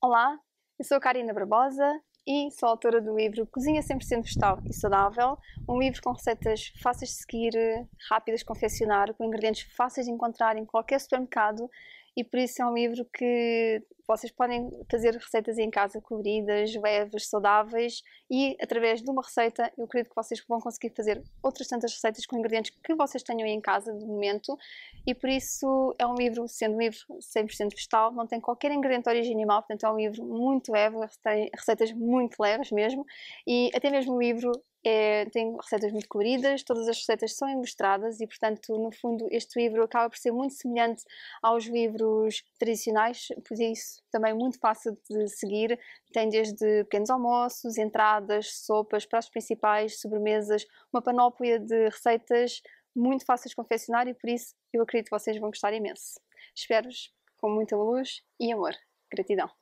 Olá, eu sou Karina Barbosa e sou autora do livro Cozinha 100% Vegetal e Saudável, um livro com receitas fáceis de seguir, eh, rápidas de confeccionar, com ingredientes fáceis de encontrar em qualquer supermercado e por isso é um livro que vocês podem fazer receitas em casa coloridas, leves, saudáveis e através de uma receita eu acredito que vocês vão conseguir fazer outras tantas receitas com ingredientes que vocês tenham em casa de momento e por isso é um livro, sendo um livro 100% vegetal, não tem qualquer ingrediente de origem animal, portanto é um livro muito leve, tem receitas muito leves mesmo e até mesmo o livro é, tem receitas muito coloridas, todas as receitas são ilustradas e, portanto, no fundo, este livro acaba por ser muito semelhante aos livros tradicionais, por isso também muito fácil de seguir. Tem desde pequenos almoços, entradas, sopas, pratos principais, sobremesas, uma panóplia de receitas muito fáceis de confeccionar e, por isso, eu acredito que vocês vão gostar imenso. Espero-vos com muita luz e amor. Gratidão!